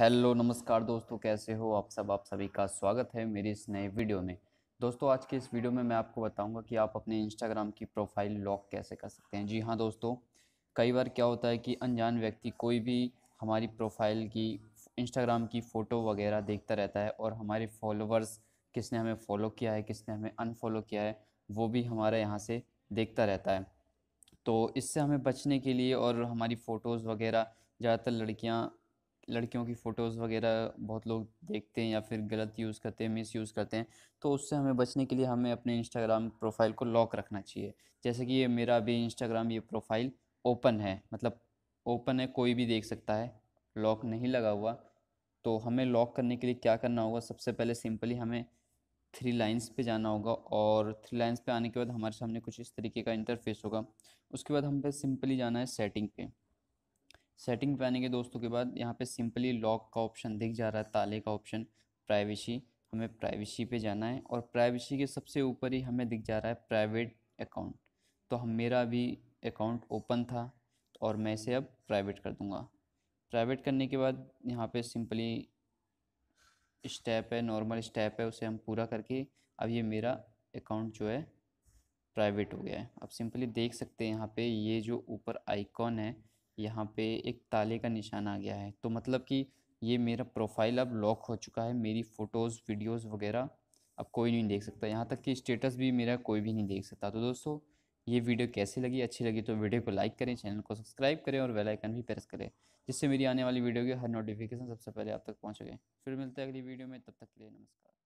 hello नमस्कार दोस्तों कैसे हो आप सब आप सभी का स्वागत है मेरे इस नए वीडियो में दोस्तों आज के इस वीडियो में मैं आपको बताऊंगा कि आप अपने इंस्टाग्राम की प्रोफाइल लॉक कैसे कर सकते हैं जी हाँ दोस्तों कई बार क्या होता है कि अनजान व्यक्ति कोई भी हमारी प्रोफाइल की इंस्टाग्राम की फ़ोटो वगैरह देखता रहता है और हमारे फॉलोवर्स किसने हमें फ़ॉलो किया है किसने हमें अनफॉलो किया है वो भी हमारे यहाँ से देखता रहता है तो इससे हमें बचने के लिए और हमारी फ़ोटोज़ वगैरह ज़्यादातर लड़कियाँ लड़कियों की फ़ोटोज़ वगैरह बहुत लोग देखते हैं या फिर गलत यूज़ करते हैं मिस यूज़ करते हैं तो उससे हमें बचने के लिए हमें अपने इंस्टाग्राम प्रोफाइल को लॉक रखना चाहिए जैसे कि ये मेरा अभी इंस्टाग्राम ये प्रोफाइल ओपन है मतलब ओपन है कोई भी देख सकता है लॉक नहीं लगा हुआ तो हमें लॉक करने के लिए क्या करना होगा सबसे पहले सिंपली हमें थ्री लाइंस पे जाना होगा और थ्री लाइंस पे आने के बाद हमारे सामने कुछ इस तरीके का इंटरफेस होगा उसके बाद हम पे सिंपली जाना है सेटिंग पे सेटिंग पे आने के दोस्तों के बाद यहाँ पे सिंपली लॉक का ऑप्शन दिख जा रहा है ताले का ऑप्शन प्राइवेसी हमें प्राइवेसी पे जाना है और प्राइवेसी के सबसे ऊपर ही हमें दिख जा रहा है प्राइवेट अकाउंट तो हम मेरा भी अकाउंट ओपन था और मैं इसे अब प्राइवेट कर दूँगा प्राइवेट करने के बाद यहाँ पर सिंपली स्टेप है नॉर्मल स्टेप है उसे हम पूरा करके अब ये मेरा अकाउंट जो है प्राइवेट हो गया है अब सिंपली देख सकते हैं यहाँ पे ये जो ऊपर आइकॉन है यहाँ पे एक ताले का निशान आ गया है तो मतलब कि ये मेरा प्रोफाइल अब लॉक हो चुका है मेरी फ़ोटोज़ वीडियोस वगैरह अब कोई नहीं देख सकता यहाँ तक कि स्टेटस भी मेरा कोई भी नहीं देख सकता तो दोस्तों ये वीडियो कैसी लगी अच्छी लगी तो वीडियो को लाइक करें चैनल को सब्सक्राइब करें और वेलाइकन भी प्रेस करें जिससे मेरी आने वाली वीडियो की हर नोटिफिकेशन सबसे पहले आप तक पहुँच गए फिर मिलते हैं अगली वीडियो में तब तक के लिए नमस्कार